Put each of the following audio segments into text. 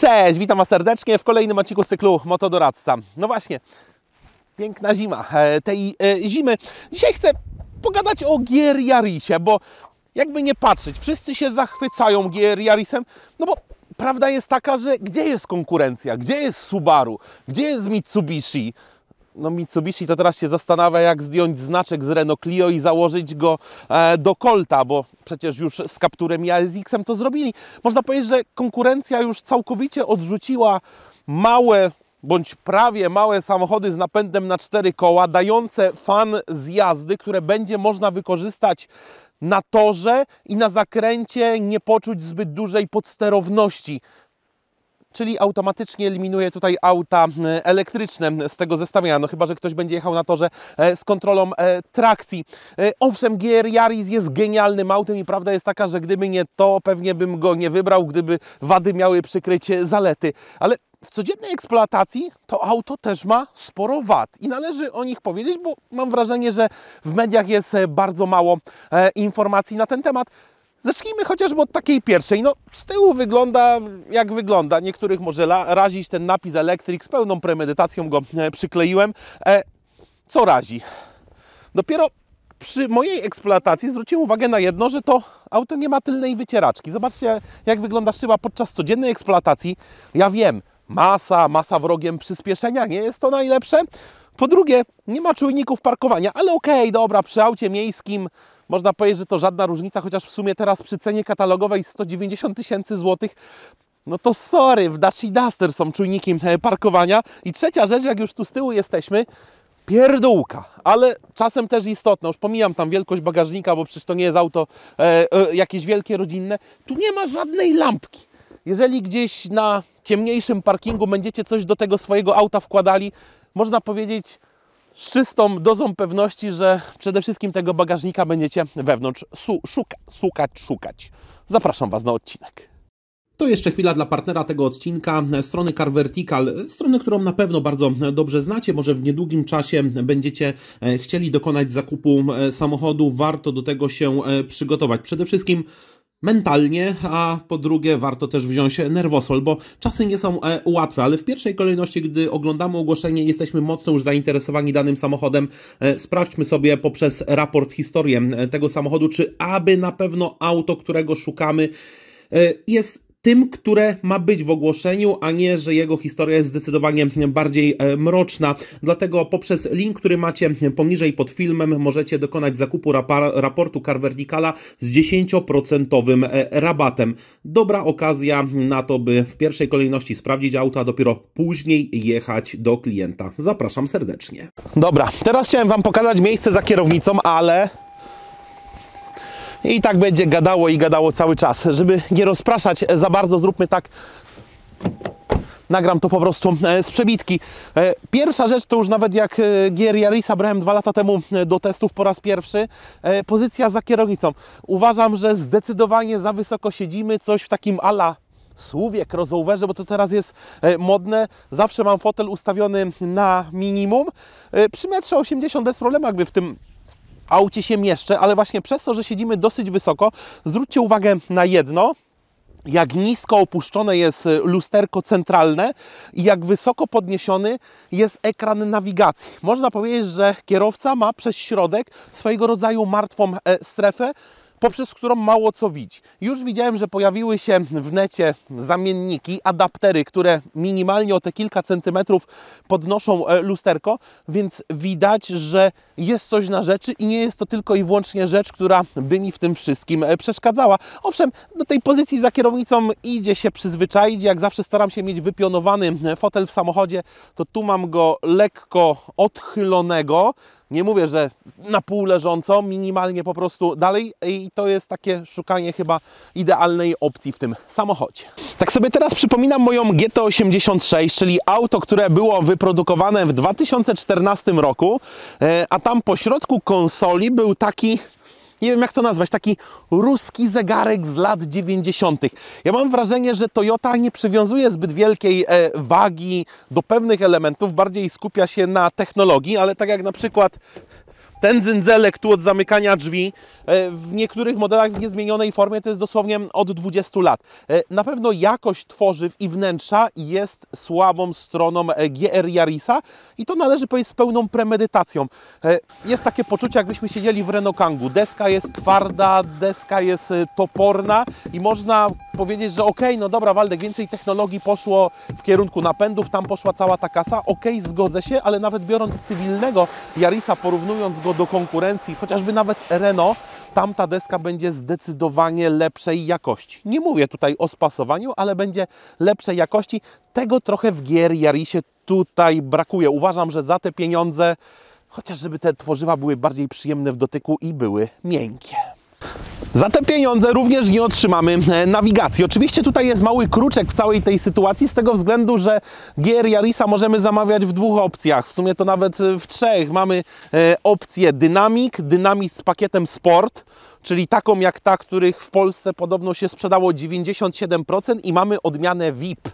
Cześć, witam Was serdecznie w kolejnym odcinku z cyklu Motodoradca. No właśnie, piękna zima e, tej e, zimy. Dzisiaj chcę pogadać o Gier Jarisie, bo jakby nie patrzeć, wszyscy się zachwycają Gier Jarisem, no bo prawda jest taka, że gdzie jest konkurencja, gdzie jest Subaru, gdzie jest Mitsubishi, no Mitsubishi to teraz się zastanawia, jak zdjąć znaczek z Renault Clio i założyć go e, do Colta, bo przecież już z Capturem i ASX-em to zrobili. Można powiedzieć, że konkurencja już całkowicie odrzuciła małe bądź prawie małe samochody z napędem na cztery koła, dające fan z jazdy, które będzie można wykorzystać na torze i na zakręcie nie poczuć zbyt dużej podsterowności czyli automatycznie eliminuje tutaj auta elektryczne z tego zestawienia, no chyba, że ktoś będzie jechał na torze e, z kontrolą e, trakcji. E, owszem, GR Yaris jest genialnym autem i prawda jest taka, że gdyby nie to, pewnie bym go nie wybrał, gdyby wady miały przykrycie zalety, ale w codziennej eksploatacji to auto też ma sporo wad i należy o nich powiedzieć, bo mam wrażenie, że w mediach jest bardzo mało informacji na ten temat. Zacznijmy chociażby od takiej pierwszej. No, z tyłu wygląda jak wygląda. Niektórych może razić ten napis Electric. Z pełną premedytacją go e, przykleiłem. E, co razi? Dopiero przy mojej eksploatacji zwróciłem uwagę na jedno, że to auto nie ma tylnej wycieraczki. Zobaczcie, jak wygląda szyba podczas codziennej eksploatacji. Ja wiem, masa, masa wrogiem przyspieszenia, nie jest to najlepsze. Po drugie, nie ma czujników parkowania, ale okej, okay, dobra, przy aucie miejskim można powiedzieć, że to żadna różnica, chociaż w sumie teraz przy cenie katalogowej 190 tysięcy złotych no to sorry, w Dacia Duster są czujnikiem e, parkowania. I trzecia rzecz, jak już tu z tyłu jesteśmy, pierdółka, ale czasem też istotna. Już pomijam tam wielkość bagażnika, bo przecież to nie jest auto e, e, jakieś wielkie, rodzinne. Tu nie ma żadnej lampki. Jeżeli gdzieś na ciemniejszym parkingu będziecie coś do tego swojego auta wkładali, można powiedzieć, z czystą dozą pewności, że przede wszystkim tego bagażnika będziecie wewnątrz su szuka szukać, szukać. Zapraszam Was na odcinek. To jeszcze chwila dla partnera tego odcinka, strony Car Vertical, strony, którą na pewno bardzo dobrze znacie, może w niedługim czasie będziecie e, chcieli dokonać zakupu e, samochodu, warto do tego się e, przygotować. Przede wszystkim mentalnie, a po drugie warto też wziąć nerwosol, bo czasy nie są e, łatwe, ale w pierwszej kolejności, gdy oglądamy ogłoszenie, jesteśmy mocno już zainteresowani danym samochodem. E, sprawdźmy sobie poprzez raport historię e, tego samochodu, czy aby na pewno auto, którego szukamy, jest tym, które ma być w ogłoszeniu, a nie, że jego historia jest zdecydowanie bardziej e, mroczna. Dlatego poprzez link, który macie poniżej pod filmem, możecie dokonać zakupu raportu Carverticala z 10% e, rabatem. Dobra okazja na to, by w pierwszej kolejności sprawdzić auto, a dopiero później jechać do klienta. Zapraszam serdecznie. Dobra, teraz chciałem Wam pokazać miejsce za kierownicą, ale i tak będzie gadało i gadało cały czas. Żeby nie rozpraszać za bardzo, zróbmy tak nagram to po prostu e, z przebitki. E, pierwsza rzecz to już nawet jak e, Gier Jarisa brałem dwa lata temu do testów po raz pierwszy, pozycja za kierownicą. Uważam, że zdecydowanie za wysoko siedzimy, coś w takim ala suwie, crossoverze, bo to teraz jest modne. Zawsze mam fotel ustawiony na minimum. Przy metrze 80 bez problemu jakby w tym aucie się mieszczę, ale właśnie przez to, że siedzimy dosyć wysoko, zwróćcie uwagę na jedno, jak nisko opuszczone jest y, lusterko centralne i jak wysoko podniesiony jest ekran nawigacji. Można powiedzieć, że kierowca ma przez środek swojego rodzaju martwą e, strefę, poprzez którą mało co widzi. Już widziałem, że pojawiły się w necie zamienniki, adaptery, które minimalnie o te kilka centymetrów podnoszą e, lusterko, więc widać, że jest coś na rzeczy i nie jest to tylko i wyłącznie rzecz, która by mi w tym wszystkim e, przeszkadzała. Owszem, do tej pozycji za kierownicą idzie się przyzwyczaić. Jak zawsze staram się mieć wypionowany e, fotel w samochodzie, to tu mam go lekko odchylonego, nie mówię, że na pół leżąco, minimalnie po prostu dalej i to jest takie szukanie chyba idealnej opcji w tym samochodzie. Tak sobie teraz przypominam moją GT86, czyli auto, które było wyprodukowane w 2014 roku, e, a tam po środku konsoli był taki nie wiem jak to nazwać, taki ruski zegarek z lat 90. Ja mam wrażenie, że Toyota nie przywiązuje zbyt wielkiej e, wagi do pewnych elementów, bardziej skupia się na technologii, ale tak jak na przykład ten zędzelek tu od zamykania drzwi e, w niektórych modelach w niezmienionej formie to jest dosłownie od 20 lat. E, na pewno jakość tworzyw i wnętrza jest słabą stroną e, GR Yarisa i to należy powiedzieć z pełną premedytacją. Jest takie poczucie, jakbyśmy siedzieli w Renault Kangu. Deska jest twarda, deska jest toporna i można powiedzieć, że okej, okay, no dobra Waldek, więcej technologii poszło w kierunku napędów, tam poszła cała ta kasa, okej, okay, zgodzę się, ale nawet biorąc cywilnego Yarisa, porównując go go do konkurencji, chociażby nawet Renault, tamta deska będzie zdecydowanie lepszej jakości. Nie mówię tutaj o spasowaniu, ale będzie lepszej jakości. Tego trochę w Gier Jarisie tutaj brakuje. Uważam, że za te pieniądze, chociażby te tworzywa były bardziej przyjemne w dotyku i były miękkie. Za te pieniądze również nie otrzymamy e, nawigacji. Oczywiście tutaj jest mały kruczek w całej tej sytuacji z tego względu, że gier Yarisa możemy zamawiać w dwóch opcjach, w sumie to nawet e, w trzech. Mamy e, opcję Dynamic, Dynamic z pakietem Sport, czyli taką jak ta, których w Polsce podobno się sprzedało 97% i mamy odmianę VIP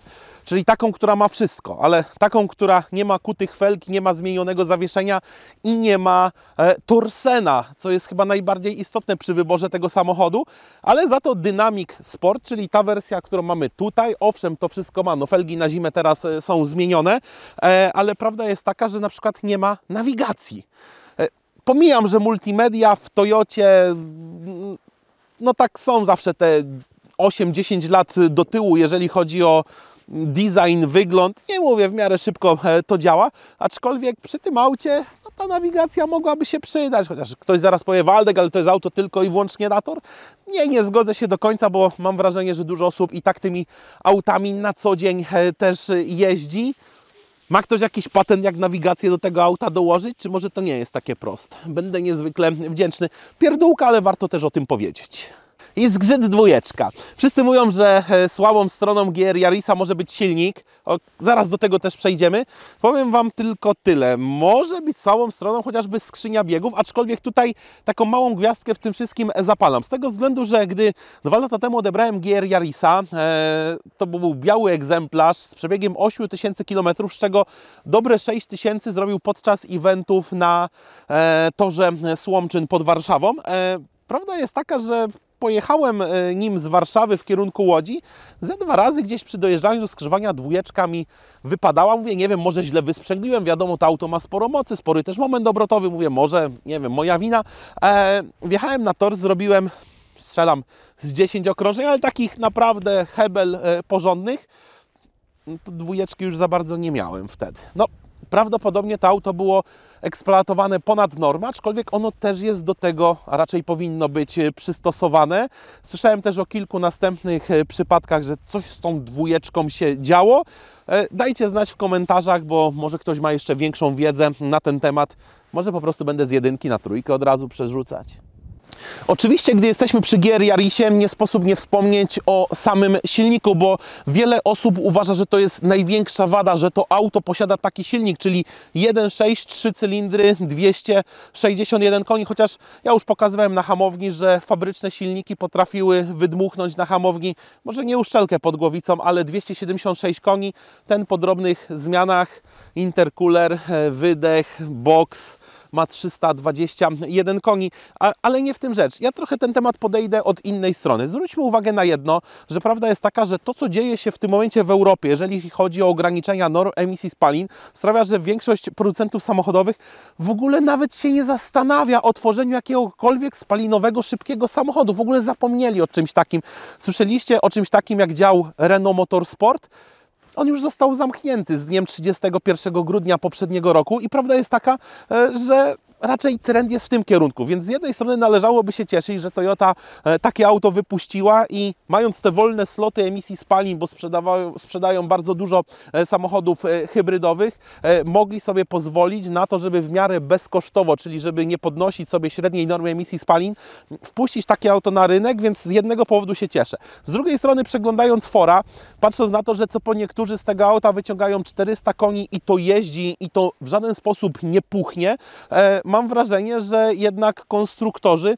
czyli taką, która ma wszystko, ale taką, która nie ma kutych felg, nie ma zmienionego zawieszenia i nie ma e, torsena, co jest chyba najbardziej istotne przy wyborze tego samochodu, ale za to Dynamic Sport, czyli ta wersja, którą mamy tutaj, owszem, to wszystko ma, no felgi na zimę teraz e, są zmienione, e, ale prawda jest taka, że na przykład nie ma nawigacji. E, pomijam, że multimedia w Toyocie, no tak są zawsze te 8-10 lat do tyłu, jeżeli chodzi o design, wygląd. Nie mówię, w miarę szybko e, to działa, aczkolwiek przy tym aucie no, ta nawigacja mogłaby się przydać, chociaż ktoś zaraz powie Waldek, ale to jest auto tylko i wyłącznie dator. Nie, nie zgodzę się do końca, bo mam wrażenie, że dużo osób i tak tymi autami na co dzień e, też jeździ. Ma ktoś jakiś patent, jak nawigację do tego auta dołożyć, czy może to nie jest takie proste? Będę niezwykle wdzięczny. Pierdółka, ale warto też o tym powiedzieć i zgrzyt dwójeczka. Wszyscy mówią, że e, słabą stroną Gier Jarisa może być silnik. O, zaraz do tego też przejdziemy. Powiem Wam tylko tyle. Może być słabą stroną chociażby skrzynia biegów, aczkolwiek tutaj taką małą gwiazdkę w tym wszystkim zapalam. Z tego względu, że gdy dwa lata temu odebrałem Gier Jarisa, e, to był biały egzemplarz z przebiegiem 8000 km, z czego dobre 6000 zrobił podczas eventów na e, torze Słomczyn pod Warszawą. E, prawda jest taka, że pojechałem e, nim z Warszawy w kierunku Łodzi, ze dwa razy gdzieś przy dojeżdżaniu do skrzyżowania dwójeczka mi wypadała. Mówię, nie wiem, może źle wysprzęgliłem, wiadomo, to auto ma sporo mocy, spory też moment obrotowy. Mówię, może, nie wiem, moja wina. E, wjechałem na tor, zrobiłem, strzelam, z 10 okrążeń, ale takich naprawdę hebel e, porządnych. No to dwójeczki już za bardzo nie miałem wtedy. No, Prawdopodobnie to auto było eksploatowane ponad normę, aczkolwiek ono też jest do tego, a raczej powinno być e, przystosowane. Słyszałem też o kilku następnych e, przypadkach, że coś z tą dwójeczką się działo. E, dajcie znać w komentarzach, bo może ktoś ma jeszcze większą wiedzę na ten temat. Może po prostu będę z jedynki na trójkę od razu przerzucać. Oczywiście, gdy jesteśmy przy GR Yarisie, nie sposób nie wspomnieć o samym silniku, bo wiele osób uważa, że to jest największa wada, że to auto posiada taki silnik, czyli 1.6, 3 cylindry, 261 koni, chociaż ja już pokazywałem na hamowni, że fabryczne silniki potrafiły wydmuchnąć na hamowni, może nie uszczelkę pod głowicą, ale 276 koni. Ten po drobnych zmianach, intercooler, wydech, boks, ma 321 koni, a, ale nie w tym rzecz. Ja trochę ten temat podejdę od innej strony. Zwróćmy uwagę na jedno, że prawda jest taka, że to, co dzieje się w tym momencie w Europie, jeżeli chodzi o ograniczenia norm emisji spalin, sprawia, że większość producentów samochodowych w ogóle nawet się nie zastanawia o tworzeniu jakiegokolwiek spalinowego, szybkiego samochodu. W ogóle zapomnieli o czymś takim. Słyszeliście o czymś takim jak dział Renault Motorsport? on już został zamknięty z dniem 31 grudnia poprzedniego roku i prawda jest taka, e, że raczej trend jest w tym kierunku, więc z jednej strony należałoby się cieszyć, że Toyota e, takie auto wypuściła i mając te wolne sloty emisji spalin, bo sprzedają bardzo dużo e, samochodów e, hybrydowych, mogli sobie pozwolić na to, żeby w miarę bezkosztowo, czyli żeby nie podnosić sobie średniej normy emisji spalin, wpuścić takie auto na rynek, więc z jednego powodu się cieszę. Z drugiej strony przeglądając fora, patrząc na to, że co po niektórzy z tego auta wyciągają 400 koni i to jeździ i to w żaden sposób nie puchnie, mam wrażenie, że jednak konstruktorzy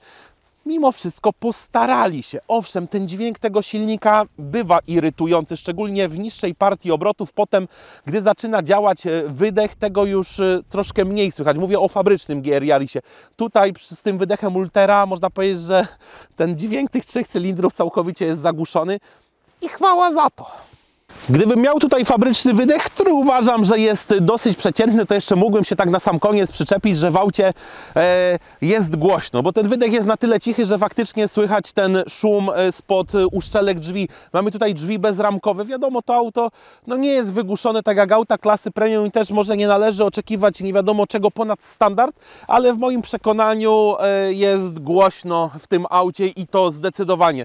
mimo wszystko postarali się. Owszem, ten dźwięk tego silnika bywa irytujący, szczególnie w niższej partii obrotów. Potem, gdy zaczyna działać e, wydech, tego już e, troszkę mniej słychać. Mówię o fabrycznym GR Yarisie. Tutaj z tym wydechem Ultera można powiedzieć, że ten dźwięk tych trzech cylindrów całkowicie jest zagłuszony i chwała za to. Gdybym miał tutaj fabryczny wydech, który uważam, że jest dosyć przeciętny, to jeszcze mógłbym się tak na sam koniec przyczepić, że w aucie e, jest głośno, bo ten wydech jest na tyle cichy, że faktycznie słychać ten szum e, spod uszczelek drzwi. Mamy tutaj drzwi bezramkowe. Wiadomo, to auto no, nie jest wygłuszone tak jak auta klasy premium i też może nie należy oczekiwać nie wiadomo czego ponad standard, ale w moim przekonaniu e, jest głośno w tym aucie i to zdecydowanie.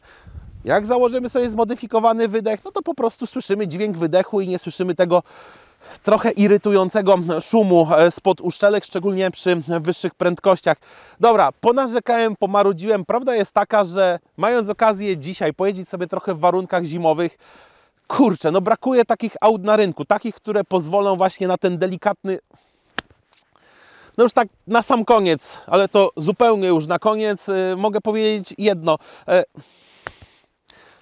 Jak założymy sobie zmodyfikowany wydech, no to po prostu słyszymy dźwięk wydechu i nie słyszymy tego trochę irytującego szumu e, spod uszczelek, szczególnie przy wyższych prędkościach. Dobra, ponarzekałem, pomarudziłem. Prawda jest taka, że mając okazję dzisiaj pojeździć sobie trochę w warunkach zimowych, kurczę, no brakuje takich aut na rynku, takich, które pozwolą właśnie na ten delikatny... No już tak na sam koniec, ale to zupełnie już na koniec, e, mogę powiedzieć jedno. E,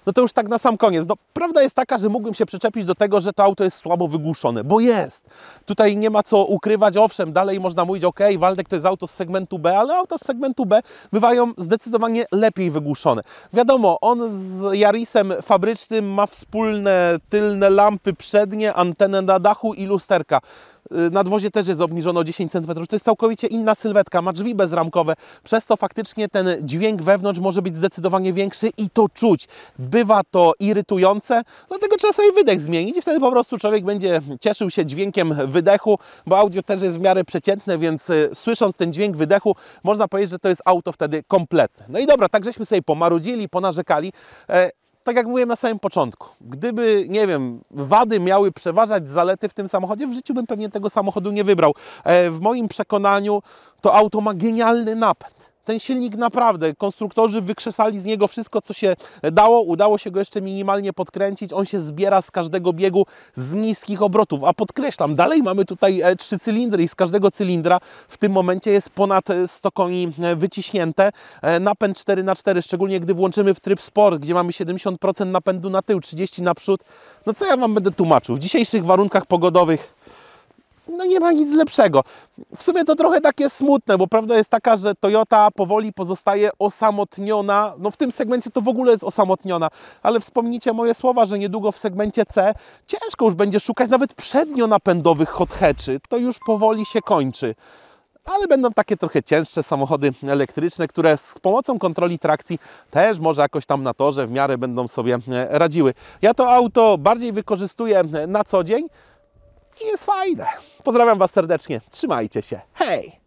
no to już tak na sam koniec. No, prawda jest taka, że mógłbym się przyczepić do tego, że to auto jest słabo wygłuszone, bo jest. Tutaj nie ma co ukrywać, owszem, dalej można mówić, ok, Waldek to jest auto z segmentu B, ale auta z segmentu B bywają zdecydowanie lepiej wygłuszone. Wiadomo, on z Jarisem fabrycznym ma wspólne tylne lampy przednie, antenę na dachu i lusterka. Y, Nadwozie też jest obniżono 10 cm, to jest całkowicie inna sylwetka, ma drzwi bezramkowe, przez to faktycznie ten dźwięk wewnątrz może być zdecydowanie większy i to czuć. Bywa to irytujące, dlatego trzeba sobie wydech zmienić i wtedy po prostu człowiek będzie cieszył się dźwiękiem wydechu, bo audio też jest w miarę przeciętne, więc y, słysząc ten dźwięk wydechu można powiedzieć, że to jest auto wtedy kompletne. No i dobra, tak żeśmy sobie pomarudzili, ponarzekali, e, tak jak mówiłem na samym początku, gdyby, nie wiem, wady miały przeważać zalety w tym samochodzie, w życiu bym pewnie tego samochodu nie wybrał. E, w moim przekonaniu to auto ma genialny napęd ten silnik naprawdę, konstruktorzy wykrzesali z niego wszystko, co się dało. Udało się go jeszcze minimalnie podkręcić. On się zbiera z każdego biegu z niskich obrotów. A podkreślam, dalej mamy tutaj e, trzy cylindry i z każdego cylindra w tym momencie jest ponad 100 e, koni e, wyciśnięte. Napęd 4x4, szczególnie gdy włączymy w tryb sport, gdzie mamy 70% napędu na tył, 30 na przód. No co ja Wam będę tłumaczył? W dzisiejszych warunkach pogodowych no nie ma nic lepszego. W sumie to trochę takie smutne, bo prawda jest taka, że Toyota powoli pozostaje osamotniona. No w tym segmencie to w ogóle jest osamotniona, ale wspomnijcie moje słowa, że niedługo w segmencie C ciężko już będzie szukać nawet przednionapędowych hot hatchy. To już powoli się kończy ale będą takie trochę cięższe samochody elektryczne, które z pomocą kontroli trakcji też może jakoś tam na torze w miarę będą sobie radziły. Ja to auto bardziej wykorzystuję na co dzień, i jest fajne. Pozdrawiam Was serdecznie, trzymajcie się, hej!